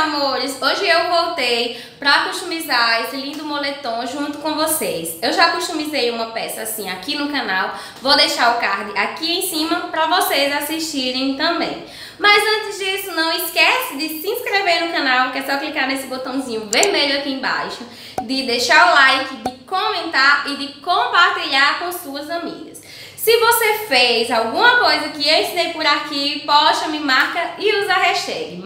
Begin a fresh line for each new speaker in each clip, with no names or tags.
amores! Hoje eu voltei para customizar esse lindo moletom junto com vocês. Eu já customizei uma peça assim aqui no canal, vou deixar o card aqui em cima para vocês assistirem também. Mas antes disso, não esquece de se inscrever no canal, que é só clicar nesse botãozinho vermelho aqui embaixo, de deixar o like, de comentar e de compartilhar com suas amigas. Se você fez alguma coisa que eu ensinei por aqui, poxa, me marca e usa a hashtag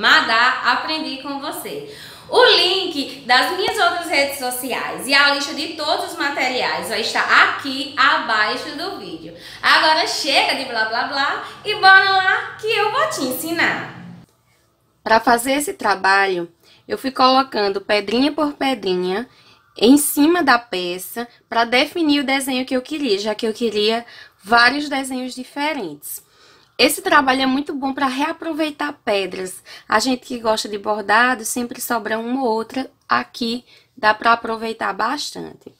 você. O link das minhas outras redes sociais e a lista de todos os materiais vai estar aqui abaixo do vídeo. Agora chega de blá blá blá e bora lá que eu vou te ensinar. Para fazer esse trabalho, eu fui colocando pedrinha por pedrinha em cima da peça para definir o desenho que eu queria, já que eu queria vários desenhos diferentes. Esse trabalho é muito bom para reaproveitar pedras. A gente que gosta de bordado, sempre sobra uma ou outra aqui, dá para aproveitar bastante.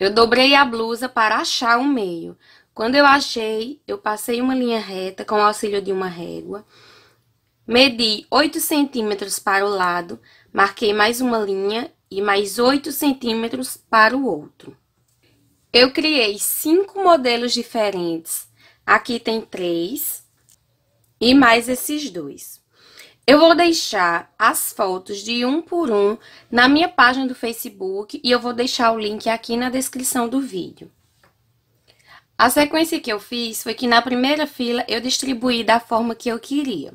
Eu dobrei a blusa para achar o meio. Quando eu achei, eu passei uma linha reta com o auxílio de uma régua. Medi 8 centímetros para o lado, marquei mais uma linha e mais 8 centímetros para o outro. Eu criei cinco modelos diferentes Aqui tem três e mais esses dois. Eu vou deixar as fotos de um por um na minha página do Facebook e eu vou deixar o link aqui na descrição do vídeo. A sequência que eu fiz foi que na primeira fila eu distribuí da forma que eu queria.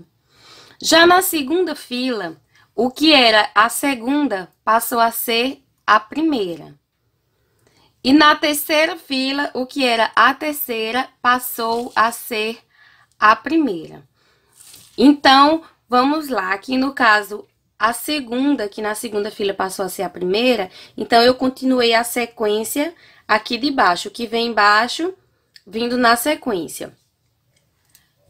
Já na segunda fila, o que era a segunda passou a ser a primeira. E na terceira fila, o que era a terceira passou a ser a primeira. Então, vamos lá, aqui no caso a segunda, que na segunda fila passou a ser a primeira, então eu continuei a sequência aqui de baixo, o que vem embaixo vindo na sequência.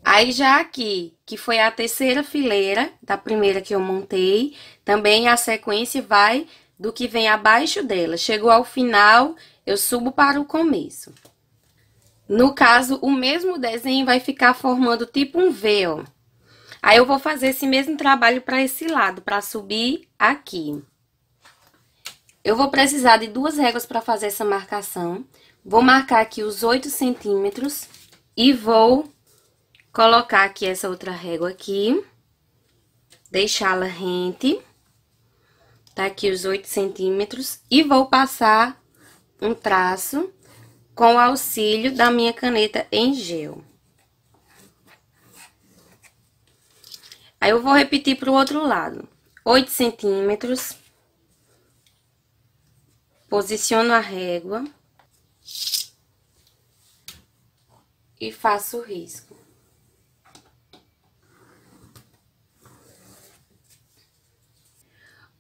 Aí já aqui, que foi a terceira fileira da primeira que eu montei, também a sequência vai do que vem abaixo dela. Chegou ao final eu subo para o começo. No caso, o mesmo desenho vai ficar formando tipo um V, ó. Aí eu vou fazer esse mesmo trabalho para esse lado, para subir aqui. Eu vou precisar de duas réguas para fazer essa marcação. Vou marcar aqui os 8 centímetros e vou colocar aqui essa outra régua aqui. Deixá-la rente. Tá aqui os 8 centímetros e vou passar um traço com o auxílio da minha caneta em gel. Aí, eu vou repetir para o outro lado. 8 centímetros. Posiciono a régua. E faço o risco.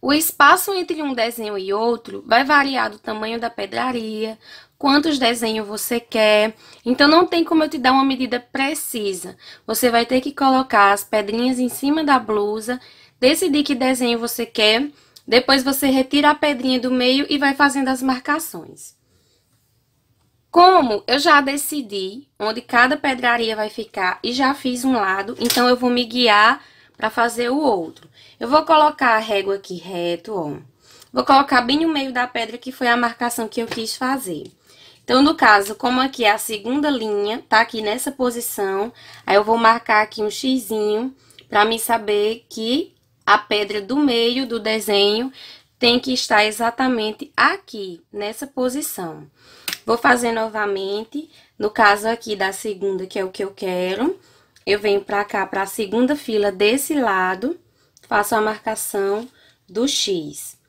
O espaço entre um desenho e outro vai variar do tamanho da pedraria, quantos desenhos você quer. Então, não tem como eu te dar uma medida precisa. Você vai ter que colocar as pedrinhas em cima da blusa, decidir que desenho você quer, depois você retira a pedrinha do meio e vai fazendo as marcações. Como eu já decidi onde cada pedraria vai ficar e já fiz um lado, então eu vou me guiar para fazer o outro. Eu vou colocar a régua aqui reto, ó. Vou colocar bem no meio da pedra, que foi a marcação que eu quis fazer. Então, no caso, como aqui é a segunda linha, tá aqui nessa posição, aí eu vou marcar aqui um xizinho pra mim saber que a pedra do meio do desenho tem que estar exatamente aqui, nessa posição. Vou fazer novamente, no caso aqui da segunda, que é o que eu quero, eu venho pra cá, pra segunda fila desse lado, faço a marcação do X.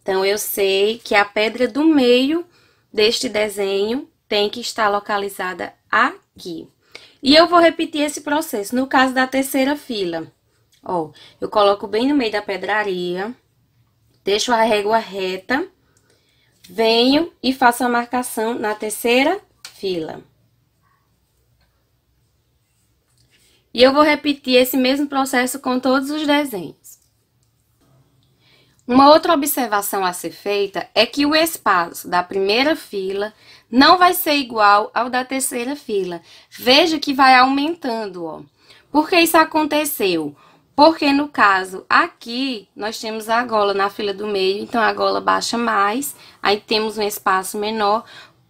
Então, eu sei que a pedra do meio deste desenho tem que estar localizada aqui. E eu vou repetir esse processo no caso da terceira fila. Ó, eu coloco bem no meio da pedraria, deixo a régua reta, venho e faço a marcação na terceira fila. E eu vou repetir esse mesmo processo com todos os desenhos. Uma outra observação a ser feita é que o espaço da primeira fila não vai ser igual ao da terceira fila. Veja que vai aumentando, ó. Por que isso aconteceu? Porque no caso aqui, nós temos a gola na fila do meio, então a gola baixa mais, aí temos um espaço menor.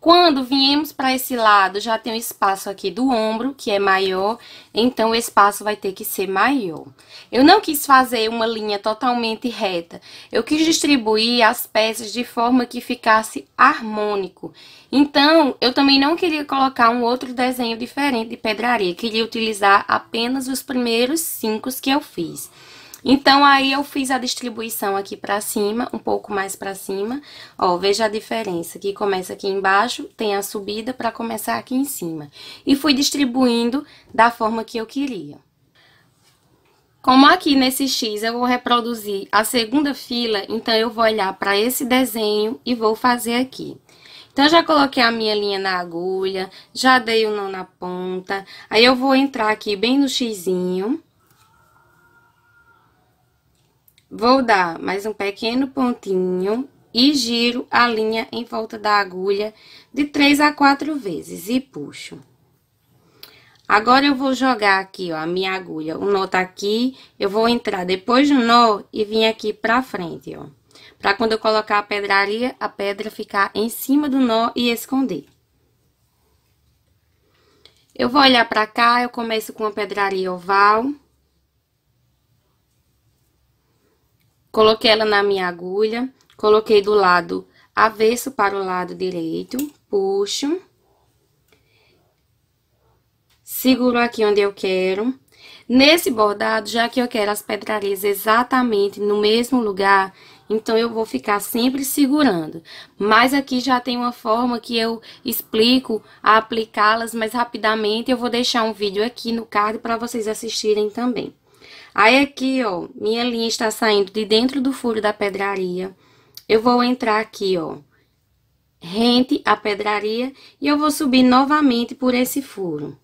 Quando viemos para esse lado, já tem o um espaço aqui do ombro, que é maior, então o espaço vai ter que ser maior. Eu não quis fazer uma linha totalmente reta, eu quis distribuir as peças de forma que ficasse harmônico. Então, eu também não queria colocar um outro desenho diferente de pedraria, queria utilizar apenas os primeiros cinco que eu fiz. Então, aí eu fiz a distribuição aqui pra cima, um pouco mais pra cima. Ó, veja a diferença, que começa aqui embaixo, tem a subida pra começar aqui em cima. E fui distribuindo da forma que eu queria. Como aqui nesse X eu vou reproduzir a segunda fila, então eu vou olhar para esse desenho e vou fazer aqui. Então, já coloquei a minha linha na agulha, já dei o nó na ponta, aí eu vou entrar aqui bem no xizinho, Vou dar mais um pequeno pontinho e giro a linha em volta da agulha de três a quatro vezes e puxo. Agora, eu vou jogar aqui, ó, a minha agulha. O nó tá aqui, eu vou entrar depois do nó e vir aqui pra frente, ó. Pra quando eu colocar a pedraria, a pedra ficar em cima do nó e esconder. Eu vou olhar pra cá, eu começo com uma pedraria oval. Coloquei ela na minha agulha, coloquei do lado avesso para o lado direito, puxo. Seguro aqui onde eu quero. Nesse bordado, já que eu quero as pedrarias exatamente no mesmo lugar, então eu vou ficar sempre segurando. Mas aqui já tem uma forma que eu explico a aplicá-las mais rapidamente. Eu vou deixar um vídeo aqui no card para vocês assistirem também. Aí aqui, ó, minha linha está saindo de dentro do furo da pedraria. Eu vou entrar aqui, ó, rente à pedraria e eu vou subir novamente por esse furo.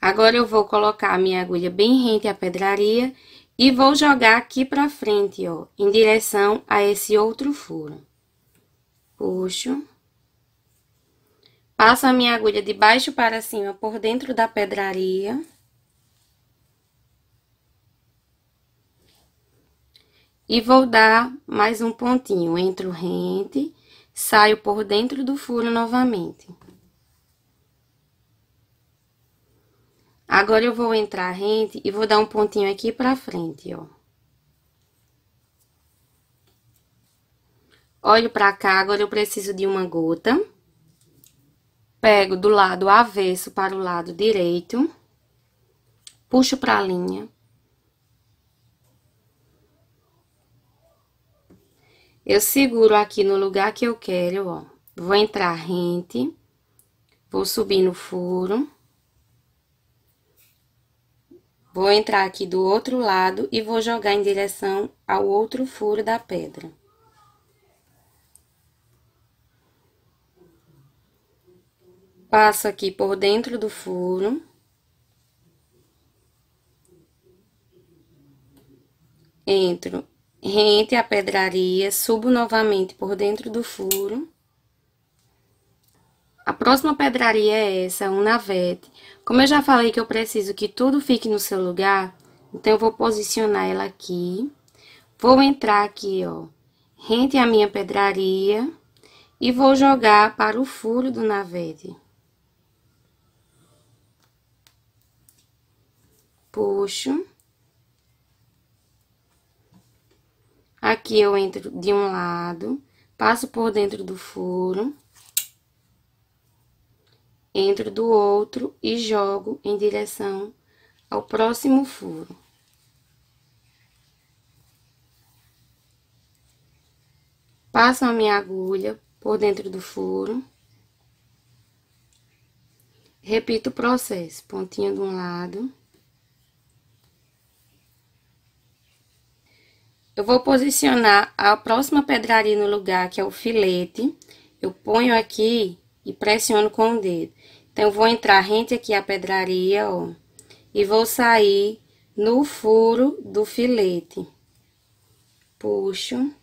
Agora, eu vou colocar a minha agulha bem rente à pedraria e vou jogar aqui pra frente, ó, em direção a esse outro furo. Puxo. Passo a minha agulha de baixo para cima por dentro da pedraria. E vou dar mais um pontinho, entro rente, saio por dentro do furo novamente. Agora, eu vou entrar rente e vou dar um pontinho aqui pra frente, ó. Olho pra cá, agora eu preciso de uma gota. Pego do lado avesso para o lado direito, puxo para a linha. Eu seguro aqui no lugar que eu quero, ó. Vou entrar rente, vou subir no furo. Vou entrar aqui do outro lado e vou jogar em direção ao outro furo da pedra. Passo aqui por dentro do furo. Entro rente a pedraria, subo novamente por dentro do furo. A próxima pedraria é essa, um navete. Como eu já falei que eu preciso que tudo fique no seu lugar, então eu vou posicionar ela aqui. Vou entrar aqui, ó, rente a minha pedraria e vou jogar para o furo do navete. puxo. Aqui eu entro de um lado, passo por dentro do furo, entro do outro e jogo em direção ao próximo furo. Passo a minha agulha por dentro do furo. Repito o processo, pontinho de um lado. Eu vou posicionar a próxima pedraria no lugar, que é o filete. Eu ponho aqui e pressiono com o dedo. Então, eu vou entrar rente aqui a pedraria, ó. E vou sair no furo do filete. Puxo.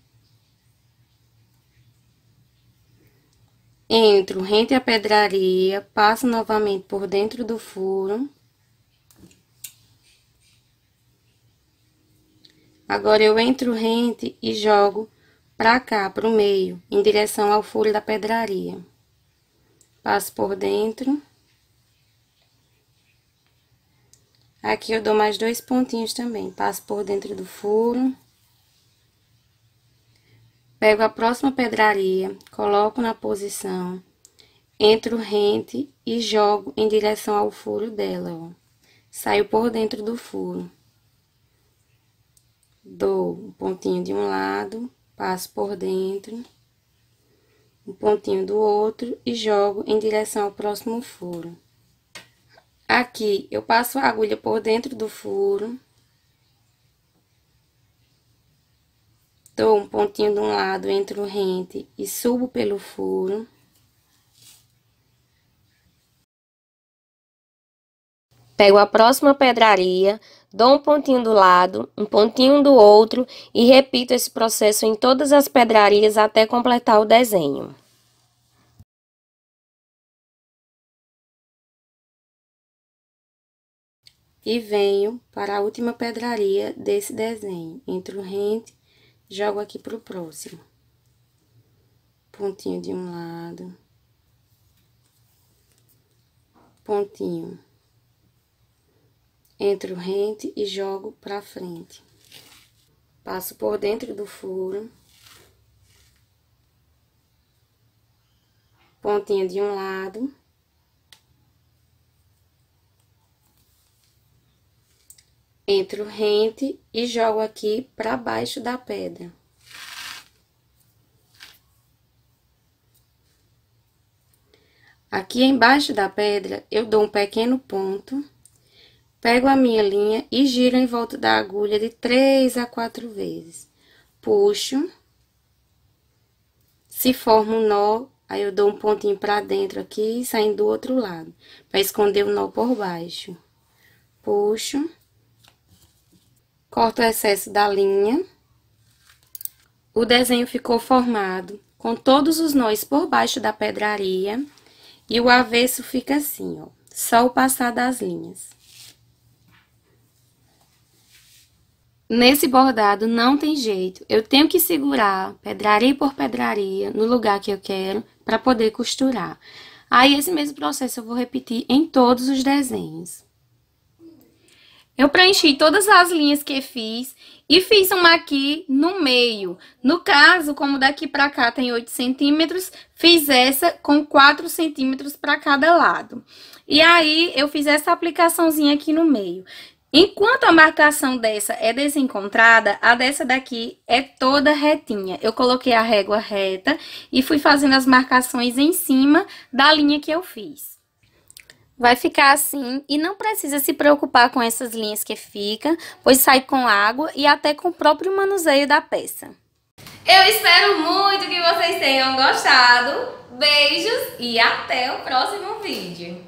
Entro rente a pedraria, passo novamente por dentro do furo. Agora eu entro rente e jogo pra cá, pro meio, em direção ao furo da pedraria. Passo por dentro. Aqui eu dou mais dois pontinhos também. Passo por dentro do furo. Pego a próxima pedraria, coloco na posição, entro rente e jogo em direção ao furo dela, ó. Saio por dentro do furo dou um pontinho de um lado, passo por dentro, um pontinho do outro e jogo em direção ao próximo furo. Aqui, eu passo a agulha por dentro do furo. Dou um pontinho de um lado, entro rente e subo pelo furo. Pego a próxima pedraria, dou um pontinho do lado, um pontinho do outro e repito esse processo em todas as pedrarias até completar o desenho. E venho para a última pedraria desse desenho, entro rente, jogo aqui para o próximo. Pontinho de um lado. Pontinho entro rente e jogo pra frente. Passo por dentro do furo. Pontinha de um lado. Entro rente e jogo aqui pra baixo da pedra. Aqui embaixo da pedra, eu dou um pequeno ponto Pego a minha linha e giro em volta da agulha de três a quatro vezes. Puxo. Se forma um nó, aí eu dou um pontinho pra dentro aqui e saindo do outro lado, pra esconder o nó por baixo. Puxo. Corto o excesso da linha. O desenho ficou formado com todos os nós por baixo da pedraria e o avesso fica assim, ó, só o passar das linhas. Nesse bordado não tem jeito. Eu tenho que segurar pedraria por pedraria no lugar que eu quero para poder costurar. Aí esse mesmo processo eu vou repetir em todos os desenhos. Eu preenchi todas as linhas que fiz e fiz uma aqui no meio. No caso, como daqui para cá tem 8 centímetros, fiz essa com 4 centímetros para cada lado. E aí, eu fiz essa aplicaçãozinha aqui no meio. Enquanto a marcação dessa é desencontrada, a dessa daqui é toda retinha. Eu coloquei a régua reta e fui fazendo as marcações em cima da linha que eu fiz. Vai ficar assim e não precisa se preocupar com essas linhas que fica, pois sai com água e até com o próprio manuseio da peça. Eu espero muito que vocês tenham gostado. Beijos e até o próximo vídeo.